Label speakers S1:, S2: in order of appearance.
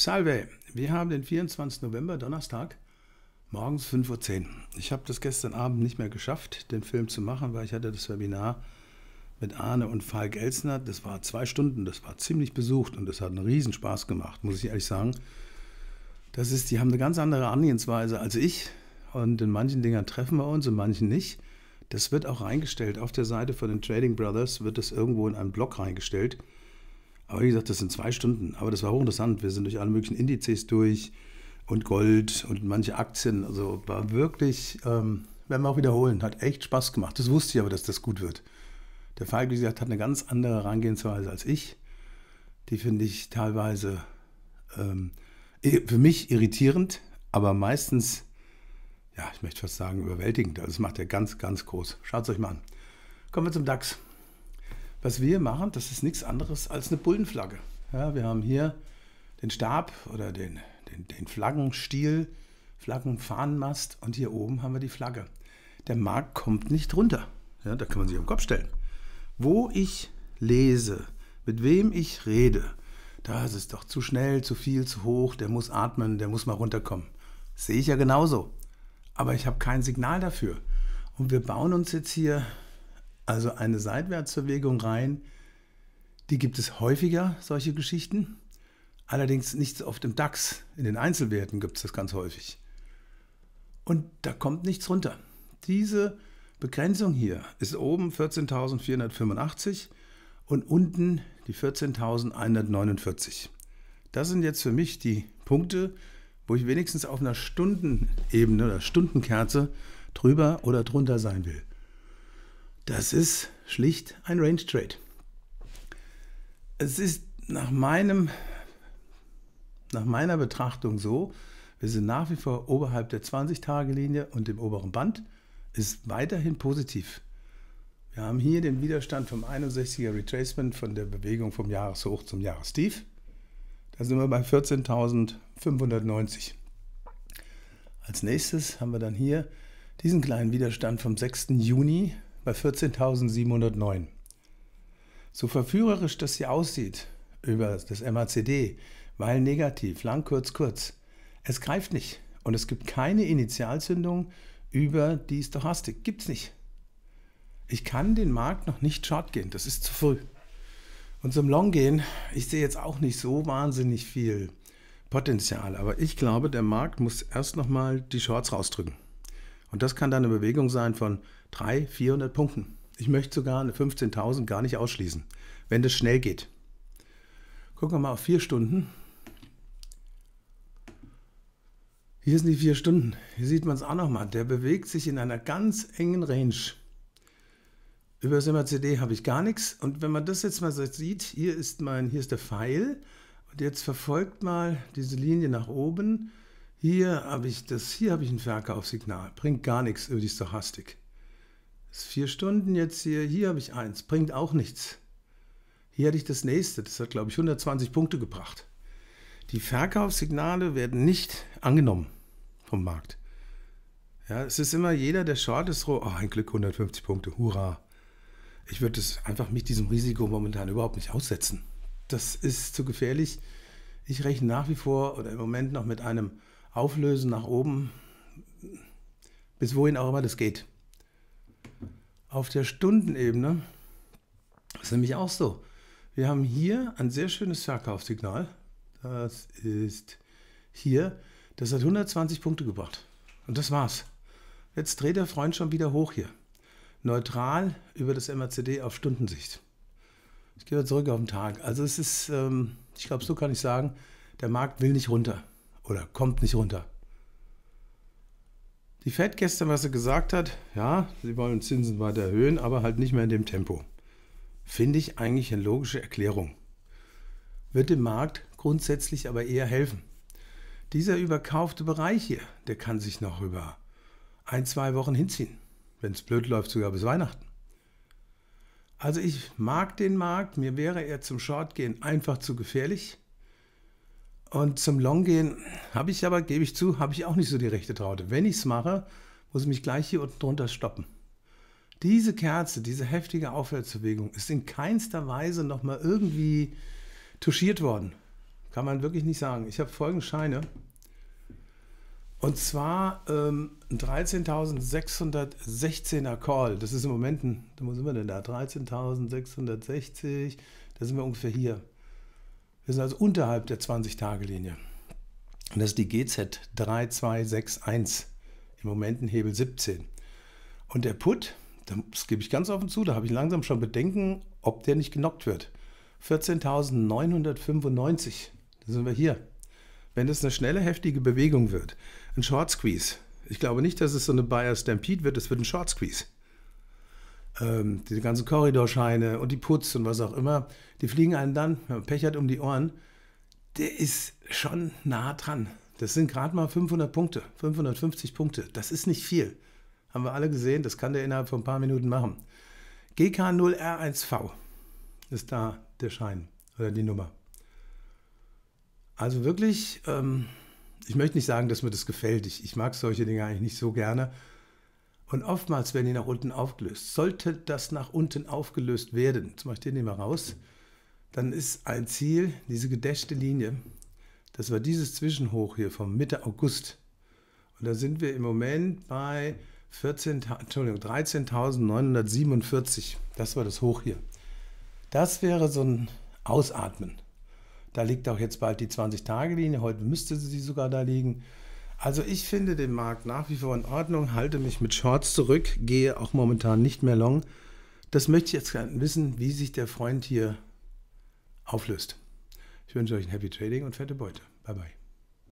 S1: Salve, wir haben den 24. November, Donnerstag, morgens 5.10 Uhr. Ich habe das gestern Abend nicht mehr geschafft, den Film zu machen, weil ich hatte das Webinar mit Arne und Falk Elsner. Das war zwei Stunden, das war ziemlich besucht und das hat einen Riesenspaß gemacht, muss ich ehrlich sagen. Das ist, die haben eine ganz andere Angehensweise als ich und in manchen Dingern treffen wir uns, in manchen nicht. Das wird auch reingestellt. Auf der Seite von den Trading Brothers wird das irgendwo in einen Blog reingestellt. Aber wie gesagt, das sind zwei Stunden. Aber das war hochinteressant. Wir sind durch alle möglichen Indizes durch und Gold und manche Aktien. Also war wirklich, ähm, werden wir auch wiederholen. Hat echt Spaß gemacht. Das wusste ich aber, dass das gut wird. Der Falk, wie gesagt, hat eine ganz andere Herangehensweise als ich. Die finde ich teilweise ähm, für mich irritierend, aber meistens, ja, ich möchte fast sagen, überwältigend. Also das macht er ganz, ganz groß. Schaut es euch mal an. Kommen wir zum DAX. Was wir machen, das ist nichts anderes als eine Bullenflagge. Ja, wir haben hier den Stab oder den, den, den Flaggenstiel, Flaggenfahnenmast und hier oben haben wir die Flagge. Der Markt kommt nicht runter. Ja, da kann man sich auf den Kopf stellen. Wo ich lese, mit wem ich rede, da ist es doch zu schnell, zu viel, zu hoch, der muss atmen, der muss mal runterkommen. sehe ich ja genauso. Aber ich habe kein Signal dafür. Und wir bauen uns jetzt hier also eine Seitwärtsbewegung rein, die gibt es häufiger, solche Geschichten. Allerdings nicht so oft im DAX. In den Einzelwerten gibt es das ganz häufig. Und da kommt nichts runter. Diese Begrenzung hier ist oben 14.485 und unten die 14.149. Das sind jetzt für mich die Punkte, wo ich wenigstens auf einer Stundenebene oder Stundenkerze drüber oder drunter sein will. Das ist schlicht ein Range Trade. Es ist nach meinem, nach meiner Betrachtung so, wir sind nach wie vor oberhalb der 20-Tage-Linie und dem oberen Band ist weiterhin positiv. Wir haben hier den Widerstand vom 61er Retracement von der Bewegung vom Jahreshoch zum Jahrestief. Da sind wir bei 14.590. Als nächstes haben wir dann hier diesen kleinen Widerstand vom 6. Juni bei 14.709. So verführerisch das hier aussieht, über das MACD, weil negativ, lang, kurz, kurz, es greift nicht und es gibt keine Initialzündung über die Stochastik. Gibt es nicht. Ich kann den Markt noch nicht short gehen, das ist zu früh. Und zum Long gehen, ich sehe jetzt auch nicht so wahnsinnig viel Potenzial, aber ich glaube, der Markt muss erst nochmal die Shorts rausdrücken. Und das kann dann eine Bewegung sein von 300, 400 Punkten. Ich möchte sogar eine 15.000 gar nicht ausschließen, wenn das schnell geht. Gucken wir mal auf vier Stunden. Hier sind die vier Stunden. Hier sieht man es auch nochmal. Der bewegt sich in einer ganz engen Range. Über das MACD habe ich gar nichts. Und wenn man das jetzt mal so sieht, hier ist, mein, hier ist der Pfeil. Und jetzt verfolgt mal diese Linie nach oben. Hier habe ich das, hier habe ich ein Verkaufssignal. Bringt gar nichts über die Stochastik. Das vier Stunden jetzt hier, hier habe ich eins, bringt auch nichts. Hier hatte ich das nächste, das hat glaube ich 120 Punkte gebracht. Die Verkaufssignale werden nicht angenommen vom Markt. Ja, es ist immer jeder, der short ist, oh, ein Glück 150 Punkte, hurra. Ich würde es einfach mich diesem Risiko momentan überhaupt nicht aussetzen. Das ist zu gefährlich. Ich rechne nach wie vor oder im Moment noch mit einem auflösen nach oben, bis wohin auch immer das geht. Auf der Stundenebene ist nämlich auch so. Wir haben hier ein sehr schönes Verkaufssignal. Das ist hier. Das hat 120 Punkte gebracht. Und das war's. Jetzt dreht der Freund schon wieder hoch hier. Neutral über das MACD auf Stundensicht. Ich gehe zurück auf den Tag. Also es ist, ähm, ich glaube, so kann ich sagen, der Markt will nicht runter oder kommt nicht runter. Die Fed gestern, was sie gesagt hat, ja, sie wollen Zinsen weiter erhöhen, aber halt nicht mehr in dem Tempo. Finde ich eigentlich eine logische Erklärung. Wird dem Markt grundsätzlich aber eher helfen. Dieser überkaufte Bereich hier, der kann sich noch über ein, zwei Wochen hinziehen. Wenn es blöd läuft, sogar bis Weihnachten. Also ich mag den Markt, mir wäre er zum Short gehen einfach zu gefährlich. Und zum Long gehen habe ich aber, gebe ich zu, habe ich auch nicht so die rechte Traute. Wenn ich es mache, muss ich mich gleich hier unten drunter stoppen. Diese Kerze, diese heftige Aufwärtsbewegung ist in keinster Weise nochmal irgendwie touchiert worden. Kann man wirklich nicht sagen. Ich habe folgende Scheine. Und zwar ähm, 13.616er Call. Das ist im Moment, ein, wo sind wir denn da? 13.660, da sind wir ungefähr hier. Wir sind also unterhalb der 20-Tage-Linie. Und das ist die GZ 3261. Im Moment ein Hebel 17. Und der Put, das gebe ich ganz offen zu, da habe ich langsam schon Bedenken, ob der nicht genockt wird. 14.995. Da sind wir hier. Wenn das eine schnelle, heftige Bewegung wird, ein Short Squeeze. Ich glaube nicht, dass es so eine Buyer Stampede wird, es wird ein Short Squeeze ähm, diese ganzen Korridorscheine und die Putz und was auch immer, die fliegen einem dann, wenn man Pech hat, um die Ohren. Der ist schon nah dran. Das sind gerade mal 500 Punkte, 550 Punkte. Das ist nicht viel. Haben wir alle gesehen, das kann der innerhalb von ein paar Minuten machen. GK0R1V ist da der Schein oder die Nummer. Also wirklich, ähm, ich möchte nicht sagen, dass mir das gefällt. Ich, ich mag solche Dinge eigentlich nicht so gerne, und oftmals werden die nach unten aufgelöst. Sollte das nach unten aufgelöst werden, zum Beispiel den nehmen wir raus, dann ist ein Ziel, diese gedächte Linie, das war dieses Zwischenhoch hier vom Mitte August. Und da sind wir im Moment bei 13.947. Das war das Hoch hier. Das wäre so ein Ausatmen. Da liegt auch jetzt bald die 20-Tage-Linie. Heute müsste sie sogar da liegen. Also ich finde den Markt nach wie vor in Ordnung, halte mich mit Shorts zurück, gehe auch momentan nicht mehr long. Das möchte ich jetzt gerne wissen, wie sich der Freund hier auflöst. Ich wünsche euch ein Happy Trading und fette Beute. Bye bye.